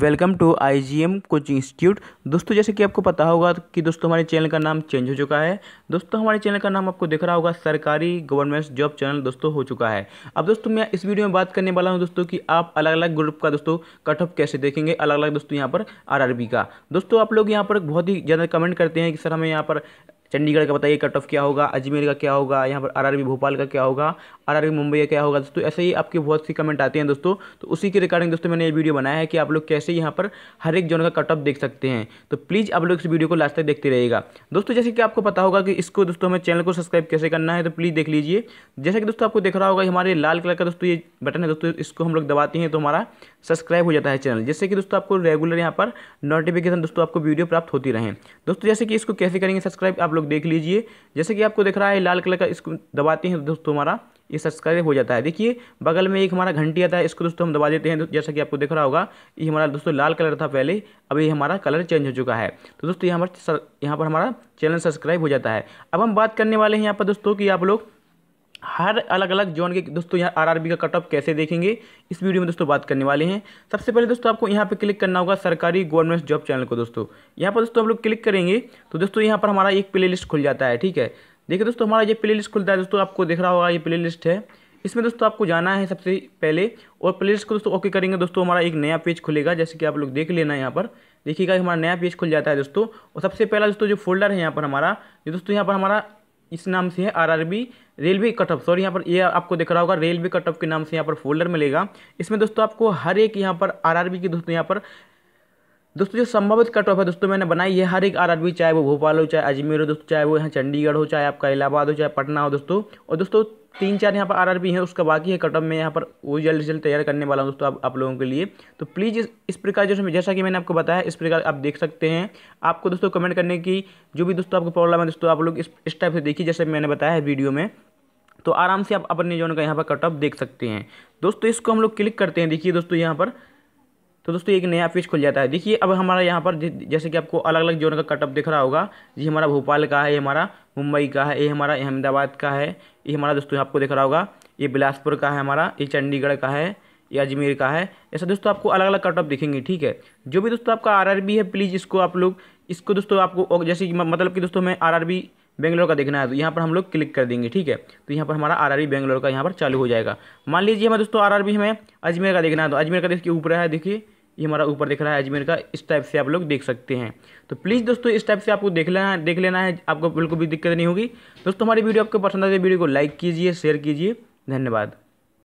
welcome to I G M coaching institute दोस्तों जैसे कि आपको पता होगा कि दोस्तों हमारे चैनल का नाम चेंज हो चुका है दोस्तों हमारे चैनल का नाम आपको दिख रहा होगा सरकारी गवर्नमेंट जॉब चैनल दोस्तों हो चुका है अब दोस्तों मैं इस वीडियो में बात करने वाला हूं दोस्तों कि आप अलग अलग ग्रुप का दोस्तों कट ऑफ कैसे देखेंगे अलग अलग दोस्तों यहाँ पर आर का दोस्तों आप लोग यहाँ पर बहुत ही ज़्यादा कमेंट करते हैं कि सर हमें यहाँ पर चंडीगढ़ का बताइए कट ऑफ क्या होगा अजमेर का क्या होगा यहाँ पर आर भोपाल का क्या होगा आर मुंबई का क्या होगा दोस्तों ऐसे ही आपके बहुत सी कमेंट आते हैं दोस्तों तो उसी के रिकॉर्डिंग दोस्तों मैंने ये वीडियो बनाया है कि आप लोग कैसे यहाँ पर हर एक जोन का कट ऑफ देख सकते हैं तो प्लीज़ आप लोग इस वीडियो को लास्ट तक देखते रहेगा दोस्तों जैसे कि आपको पता होगा कि इसको दोस्तों हमें चैनल को सब्सक्राइब कैसे करना है तो प्लीज़ देख लीजिए जैसे कि दोस्तों आपको देख रहा होगा हमारे लाल कलर का दोस्तों ये बटन है दोस्तों इसको हम लोग दबाते हैं तो हमारा सब्सक्राइब हो जाता है चैनल जिससे कि दोस्तों आपको रेगुलर यहाँ पर नोटिफिकेशन दोस्तों आपको वीडियो प्राप्त होती रहे दोस्तों जैसे कि इसको कैसे करेंगे सब्सक्राइब आप लोग देख लीजिए जैसे कि आपको दिख रहा है लाल कलर का इसको दबाते हैं दोस्तों हमारा ये सब्सक्राइब हो जाता है देखिए बगल में एक हमारा घंटी आता है इसको दोस्तों हम दबा देते हैं जैसा कि आपको दिख रहा होगा ये हमारा दोस्तों लाल कलर था पहले अब ये हमारा कलर चेंज हो चुका है तो दोस्तों यहाँ पर यहाँ पर हमारा चैनल सब्सक्राइब हो जाता है अब हम बात करने वाले हैं यहाँ पर दोस्तों कि आप लोग हर अलग अलग जोन के दोस्तों यहाँ आरआरबी का कट ऑफ कैसे देखेंगे इस वीडियो में दोस्तों बात करने वाले हैं सबसे पहले दोस्तों आपको यहाँ पे क्लिक करना होगा सरकारी गवर्नमेंट जॉब चैनल को दोस्तों यहाँ पर दोस्तों हम लोग क्लिक करेंगे तो दोस्तों यहाँ पर हमारा एक प्ले लिस्ट खुल जाता है ठीक है देखिए दोस्तों हमारा ये प्ले लिस्ट खुलता है दोस्तों आपको देख रहा होगा ये प्ले लिस्ट है इसमें दोस्तों आपको जाना है सबसे पहले और प्ले लिस्ट को दोस्तों ओके करेंगे दोस्तों हमारा एक नया पेज खुलेगा जैसे कि आप लोग देख लेना यहाँ पर देखिएगा हमारा नया पेज खुल जाता है दोस्तों और सबसे पहला दोस्तों जो फोल्डर है यहाँ पर हमारा ये दोस्तों यहाँ पर हमारा इस नाम से है आरआरबी रेलवे कटअप सॉरी यहाँ पर ये आपको दिख रहा होगा रेलवे कटअप के नाम से यहाँ पर फोल्डर मिलेगा इसमें दोस्तों आपको हर एक यहाँ पर आरआरबी की दोस्तों यहाँ पर दोस्तों जो संभावित कट ऑफ है दोस्तों मैंने बनाई है हर एक आरआरबी चाहे वो भोपाल हो चाहे अजमेर हो दोस्तों चाहे वो यहाँ चंडीगढ़ हो चाहे आपका इलाहाबाद हो चाहे पटना हो दोस्तों और दोस्तों तीन चार यहाँ पर आरआरबी है उसका बाकी है कटअप में यहाँ पर वो जल्द जल्द तैयार करने वाला हूँ दोस्तों आप, आप लोगों के लिए तो प्लीज़ इस, इस प्रकार जो जैसा कि मैंने आपको बताया इस प्रकार आप देख सकते हैं आपको दोस्तों कमेंट करने की जो भी दोस्तों आपको प्रॉब्लम है दोस्तों आप लोग इस इस टाइप से देखिए जैसे मैंने बताया है वीडियो में तो आराम से आप अपने जो है यहाँ पर कटअप देख सकते हैं दोस्तों इसको हम लोग क्लिक करते हैं देखिए दोस्तों यहाँ पर तो दोस्तों एक नया पेज खुल जाता है देखिए अब हमारा यहाँ पर जैसे कि आपको अलग अलग जोन का कटअप दिख रहा होगा ये हमारा भोपाल का है ये हमारा मुंबई का है ये हमारा अहमदाबाद का है ये हमारा दोस्तों आपको दिख रहा होगा ये बिलासपुर का है हमारा ये चंडीगढ़ का है ये अजमेर का है ऐसा दोस्तों आपको अलग अलग कटअप दिखेंगे ठीक है जो भी दोस्तों आपका आर है प्लीज़ इसको आप लोग इसको दोस्तों आपको जैसे कि मतलब कि दोस्तों हमें आर बेंगलोर का देखना है तो यहाँ पर हम लोग क्लिक कर देंगे ठीक है तो यहाँ पर हमारा आरआरबी बेंगलोर का यहाँ पर चालू हो जाएगा मान लीजिए हमें दोस्तों आरआरबी हमें अजमेर का देखना है तो अजमेर का देखिए ऊपर है देखिए ये हमारा ऊपर दिख रहा है अजमेर का इस टाइप से आप लोग देख सकते हैं तो प्लीज़ दोस्तों इस टाइप से आपको देख लेना देख लेना है आपको बिल्कुल भी दिक्कत नहीं होगी दोस्तों हमारी वीडियो आपको पसंद आती तो है वीडियो को लाइक कीजिए शेयर कीजिए धन्यवाद